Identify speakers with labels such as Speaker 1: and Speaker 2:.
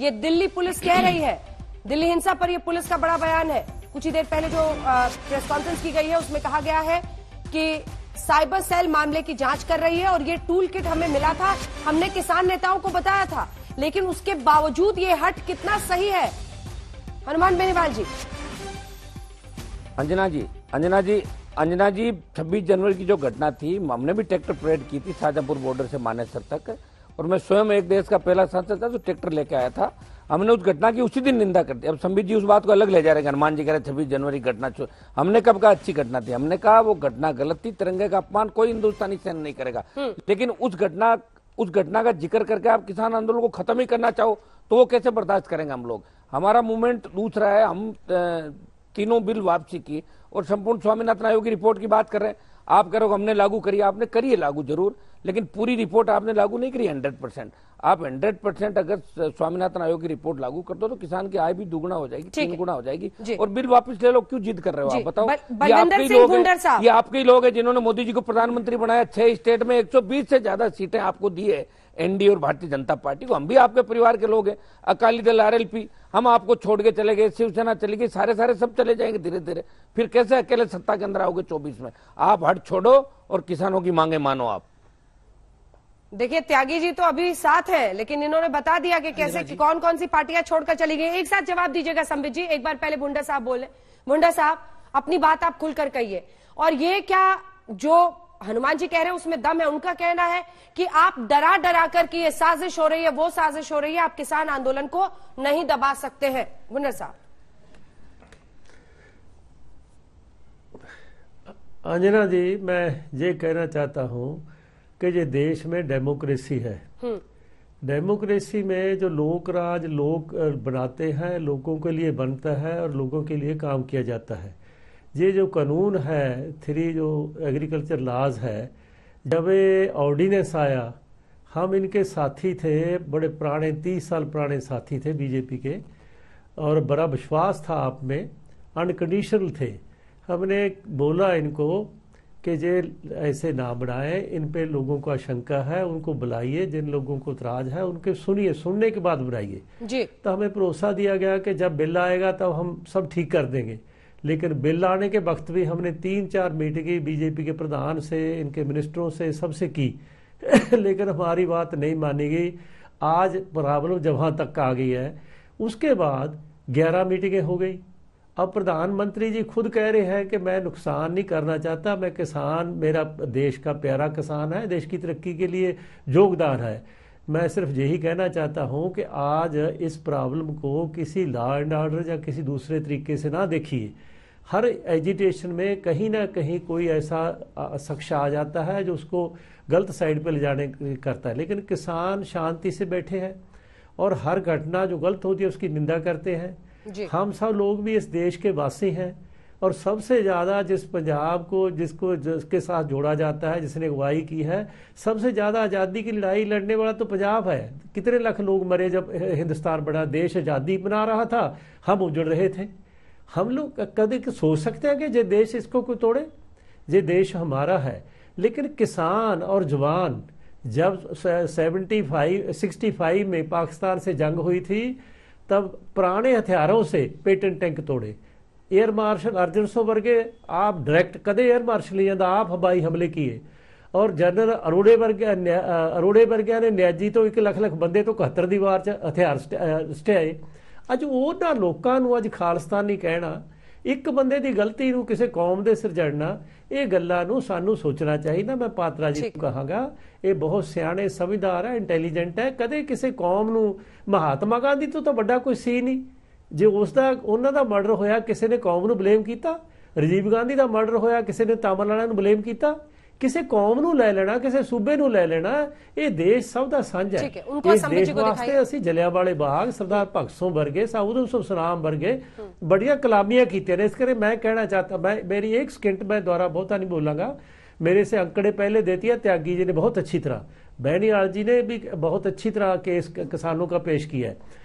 Speaker 1: ये दिल्ली पुलिस कह रही है दिल्ली हिंसा पर यह पुलिस का बड़ा बयान है कुछ ही देर पहले जो प्रेस कॉन्फ्रेंस की गई है उसमें कहा गया है कि साइबर सेल मामले की जांच कर रही है और ये टूल किट हमें मिला था हमने किसान नेताओं को बताया था लेकिन उसके बावजूद ये हट कितना सही है हनुमान बेनीवाल जी
Speaker 2: अंजना जी अंजना जी अंजना जी छब्बीस जनवरी की जो घटना थी हमने भी ट्रैक्टर परेड की थी शाहजहांपुर बॉर्डर से मानेसर तक और मैं स्वयं एक देश का पहला सांसद था जो ट्रैक्टर लेके आया था हमने उस घटना की उसी दिन निंदा कर दी अब संबित जी उस बात को अलग ले जा रहे हैं हनुमान जी कह रहे छब्बीस जनवरी घटना हमने कब कहा अच्छी घटना थी हमने कहा वो घटना गलत थी तिरंगे का अपमान कोई हिंदुस्तानी सहन नहीं करेगा हम्म। लेकिन उस घटना उस घटना का जिक्र करके आप किसान आंदोलन को खत्म ही करना चाहो तो वो कैसे बर्दाश्त करेंगे हम लोग हमारा मूवमेंट दूसरा है हम तीनों बिल वापसी की और संपूर्ण स्वामीनाथन आयोग की रिपोर्ट की बात कर रहे हैं आप हो हमने लागू करी आपने करी है लागू जरूर लेकिन पूरी रिपोर्ट आपने लागू नहीं करी हंड्रेड परसेंट आप हंड्रेड परसेंट अगर स्वामीनाथन आयोग की रिपोर्ट लागू कर दो तो किसान की आय भी दुगुना हो जाएगी तीन गुना हो जाएगी और बिल वापस ले लो क्यों जिद कर रहे हो आप बताओ ये आपके ही लोग ये आपके ही लोग हैं जिन्होंने मोदी जी को प्रधानमंत्री बनाया छह स्टेट में एक से ज्यादा सीटें आपको दी है एनडीए और भारतीय जनता पार्टी को हम भी आपके परिवार के लोग हैं अकाली दल आरएलपी हम आपको छोड़ के चले गए शिवसेना चली गई सारे सारे सब चले जाएंगे धीरे धीरे फिर कैसे अकेले सत्ता के अंदर आओगे चौबीस में आप हट छोड़ो और किसानों की मांगे मानो आप
Speaker 1: देखिए त्यागी जी तो अभी साथ है लेकिन इन्होंने बता दिया कि हाँ कैसे हाँ कौन कौन सी पार्टियां छोड़कर चली गई एक साथ जवाब दीजिएगा संबित जी एक बार पहले बुंडा साहब बोले बुंडा साहब अपनी बात आप खुलकर कहिए और ये क्या जो हनुमान जी कह रहे हैं उसमें दम है उनका कहना है कि आप डरा डरा कर ये साजिश हो रही है वो साजिश हो रही है आप किसान आंदोलन को नहीं दबा सकते हैं हुनर साहब
Speaker 3: अंजना जी मैं ये कहना चाहता हूँ कि ये देश में डेमोक्रेसी है हम्म। डेमोक्रेसी में जो लोक राज लोग बनाते हैं लोगों के लिए बनता है और लोगों के लिए काम किया जाता है ये जो कानून है थ्री जो एग्रीकल्चर लाज है जब ये ऑर्डिनेंस आया हम इनके साथी थे बड़े पुराने तीस साल पुराने साथी थे बीजेपी के और बड़ा विश्वास था आप में अनकंडीशनल थे हमने बोला इनको कि ये ऐसे ना बनाएं इन पे लोगों को आशंका है उनको बुलाइए जिन लोगों को तराज है उनके सुनिए सुनने के बाद बुलाइए तो हमें भरोसा दिया गया कि जब बिल आएगा तब तो हम सब ठीक कर देंगे लेकिन बिल आने के वक्त भी हमने तीन चार मीटिंगें बीजेपी के प्रधान से इनके मिनिस्टरों से सबसे की लेकिन हमारी बात नहीं मानी गई आज प्रॉब्लम जहाँ तक आ गई है उसके बाद ग्यारह मीटिंगें हो गई अब प्रधानमंत्री जी खुद कह रहे हैं कि मैं नुकसान नहीं करना चाहता मैं किसान मेरा देश का प्यारा किसान है देश की तरक्की के लिए योगदान है मैं सिर्फ यही कहना चाहता हूँ कि आज इस प्रॉब्लम को किसी लॉ एंड ऑर्डर या किसी दूसरे तरीके से ना देखिए हर एजिटेशन में कहीं ना कहीं कोई ऐसा शख्स आ जाता है जो उसको गलत साइड पर ले जाने करता है लेकिन किसान शांति से बैठे हैं और हर घटना जो गलत होती है उसकी निंदा करते हैं हम सब लोग भी इस देश के वासी हैं और सबसे ज़्यादा जिस पंजाब को जिसको जिसके साथ जोड़ा जाता है जिसने अगुवाई की है सबसे ज़्यादा आज़ादी की लड़ाई लड़ने वाला तो पंजाब है कितने लाख लोग मरे जब हिंदुस्तान बड़ा देश आज़ादी बना रहा था हम उजड़ रहे थे हम लोग कभी सोच सकते हैं कि ये देश इसको कोई तोड़े ये देश हमारा है लेकिन किसान और जवान जब सेवेंटी फाइव सिक्सटी फाइव में पाकिस्तान से जंग हुई थी तब पुराने हथियारों से पेटेंट टैंक तोड़े ਏਅਰ ਮਾਰਸ਼ਲ ਅਰਜਨ ਸੋ ਵਰਗੇ ਆਪ ਡਾਇਰੈਕਟ ਕਦੇ ਏਅਰ ਮਾਰਸ਼ਲ ਜਾਂਦਾ ਆਪ ਹਵਾਈ ਹਮਲੇ ਕੀਏ ਔਰ ਜਨਰਲ ਅਰੋੜੇ ਵਰਗੇ ਅਰੋੜੇ ਵਰਗਿਆਂ ਨੇ ਨਿਆਜੀ ਤੋਂ 1 ਲੱਖ ਲੱਖ ਬੰਦੇ ਤੋਂ 71 ਦੀ ਵਾਰ 'ਚ ਹਥਿਆਰ ਸਟਿਆਏ ਅੱਜ ਉਹਨਾਂ ਲੋਕਾਂ ਨੂੰ ਅੱਜ ਖਾਲਸਤਾਨੀ ਕਹਿਣਾ ਇੱਕ ਬੰਦੇ ਦੀ ਗਲਤੀ ਨੂੰ ਕਿਸੇ ਕੌਮ ਦੇ ਸਿਰ ਜੜਨਾ ਇਹ ਗੱਲਾਂ ਨੂੰ ਸਾਨੂੰ ਸੋਚਣਾ ਚਾਹੀਦਾ ਮੈਂ ਪਾਤਰਾ ਜੀ ਨੂੰ ਕਹਾਂਗਾ ਇਹ ਬਹੁਤ ਸਿਆਣੇ ਸਮਝਦਾਰ ਹੈ ਇੰਟੈਲੀਜੈਂਟ ਹੈ ਕਦੇ ਕਿਸੇ ਕੌਮ ਨੂੰ ਮਹਾਤਮਾ ਗਾਂਧੀ ਤੋਂ ਤਾਂ ਵੱਡਾ ਕੋਈ ਸੀ ਨਹੀਂ ਜੇ ਉਸ ਦਾ ਉਹਨਾਂ ਦਾ ਮਰਡਰ ਹੋਇਆ ਕਿਸੇ ਨੇ ਕੌਮ ਨੂੰ ਬਲੇਮ ਕੀਤਾ ਰਜੀਵ ਗਾਂਧੀ ਦਾ ਮਰਡਰ ਹੋਇਆ ਕਿਸੇ ਨੇ ਵਾਲਿਆਂ ਨੂੰ ਬਲੇਮ ਕੀਤਾ ਕਿਸੇ ਕੌਮ ਨੂੰ ਲੈ ਲੈਣਾ ਕਿਸੇ ਸੂਬੇ ਨੂੰ ਲੈ ਲੈਣਾ ਇਹ ਦੇਸ਼ ਸਭ ਦਾ ਸਾਂਝਾ ਹੈ ਠੀਕ ਹੈ ਉਹਨਾਂ ਸਮਝ ਕੋ ਦਿਖਾਈ ਅਸੀਂ ਜਲਿਆਵਾਲੇ ਬਾਗ ਸਰਦਾਰ ਭਗਤ ਸਿੰਘ ਵਰਗੇ ਸਾਊਦ ਉਸਮ ਸਲਾਮ ਵਰਗੇ ਬੜੀਆਂ ਕਲਾਮੀਆਂ ਕੀਤੀਆਂ ਨੇ ਇਸ ਕਰੇ ਮੈਂ ਕਹਿਣਾ ਚਾਹਤਾ ਮੈਂ ਮੇਰੀ ਇੱਕ ਸਕਿੰਟ ਮੈਂ ਦੁਆਰਾ ਬਹੁਤਾ ਨਹੀਂ ਬੋਲਾਂਗਾ ਮੇਰੇ ਸੇ ਅੰਕੜੇ ਪਹਿਲੇ देती ਹੈ त्यागी ਜੀ ਨੇ ਬਹੁਤ ਅੱਛੀ ਤਰ੍ਹਾਂ ਬੈਣੀ आल ਨੇ ਵੀ ਬਹੁਤ ਅੱਛੀ ਤਰ੍ਹਾਂ ਕੇਸ केस ਦਾ ਪੇਸ਼ पेश ਹੈ